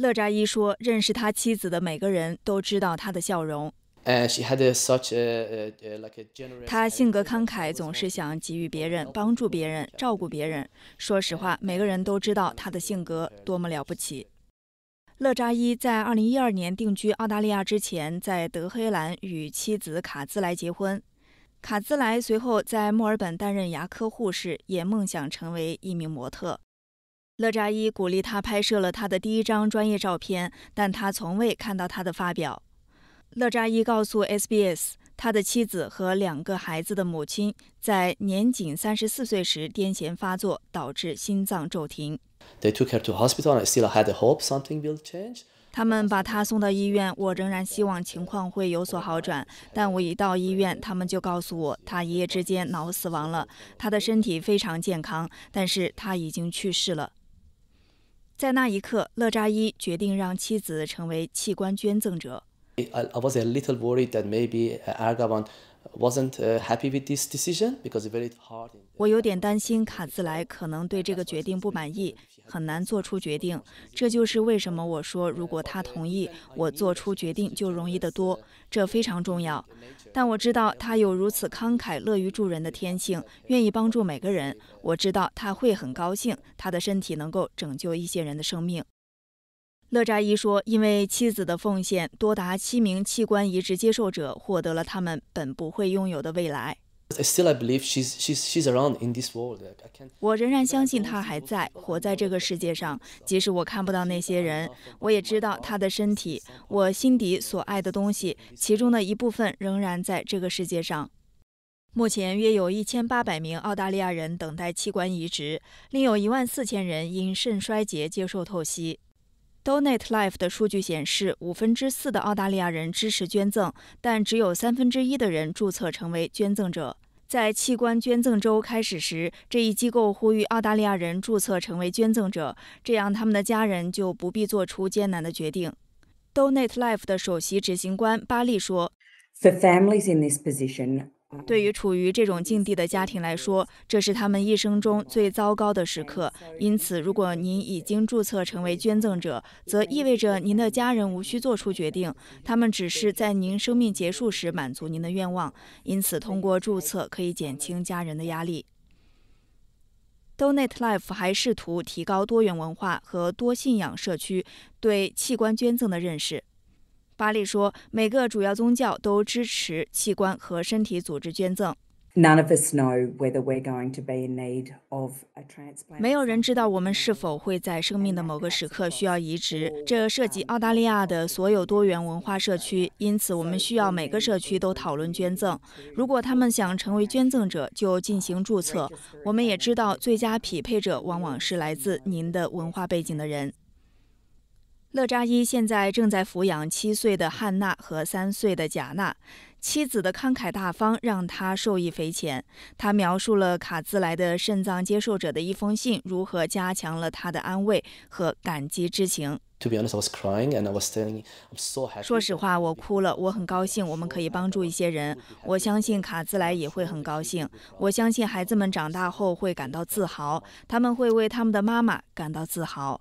勒扎伊说：“认识他妻子的每个人都知道他的笑容。他性格慷慨，总是想给予别人、帮助别人、照顾别人。说实话，每个人都知道他的性格多么了不起。”勒扎伊在2012年定居澳大利亚之前，在德黑兰与妻子卡兹莱结婚。卡兹莱随后在墨尔本担任牙科护士，也梦想成为一名模特。勒扎伊鼓励他拍摄了他的第一张专业照片，但他从未看到他的发表。勒扎伊告诉 SBS，他的妻子和两个孩子的母亲在年仅三十四岁时癫痫发作，导致心脏骤停。他们把他送到医院，我仍然希望情况会有所好转。但我一到医院，他们就告诉我，他一夜之间脑死亡了。他的身体非常健康，但是他已经去世了。在那一刻，勒扎伊决定让妻子成为器官捐赠者。我有点担心卡兹莱可能对这个决定不满意，很难做出决定。这就是为什么我说，如果他同意我做出决定，就容易得多。这非常重要。但我知道他有如此慷慨、乐于助人的天性，愿意帮助每个人。我知道他会很高兴，他的身体能够拯救一些人的生命。乐扎伊说：“因为妻子的奉献，多达七名器官移植接受者获得了他们本不会拥有的未来。我仍然相信她还在活在这个世界上，即使我看不到那些人，我也知道她的身体，我心底所爱的东西，其中的一部分仍然在这个世界上。目前约有一千八百名澳大利亚人等待器官移植，另有一万四千人因肾衰竭接受透析。” Donate Life 的数据显示，五分之四的澳大利亚人支持捐赠，但只有三分之一的人注册成为捐赠者。在器官捐赠周开始时，这一机构呼吁澳大利亚人注册成为捐赠者，这样他们的家人就不必做出艰难的决定。Donate Life 的首席执行官巴利说：“For families in this position.” 对于处于这种境地的家庭来说，这是他们一生中最糟糕的时刻。因此，如果您已经注册成为捐赠者，则意味着您的家人无需做出决定，他们只是在您生命结束时满足您的愿望。因此，通过注册可以减轻家人的压力。Donate Life 还试图提高多元文化和多信仰社区对器官捐赠的认识。法利说：“每个主要宗教都支持器官和身体组织捐赠。None know going in need of to of whether we're be us transplant. a 没有人知道我们是否会在生命的某个时刻需要移植，这涉及澳大利亚的所有多元文化社区，因此我们需要每个社区都讨论捐赠。如果他们想成为捐赠者，就进行注册。我们也知道，最佳匹配者往往是来自您的文化背景的人。”勒扎伊现在正在抚养七岁的汉娜和三岁的贾娜。妻子的慷慨大方让他受益匪浅。他描述了卡兹莱的肾脏接受者的一封信如何加强了他的安慰和感激之情。To be honest, I was crying and I was i n g I'm so happy. 说实话，我哭了，我很高兴我们可以帮助一些人。我相信卡兹莱也会很高兴。我相信孩子们长大后会感到自豪，他们会为他们的妈妈感到自豪。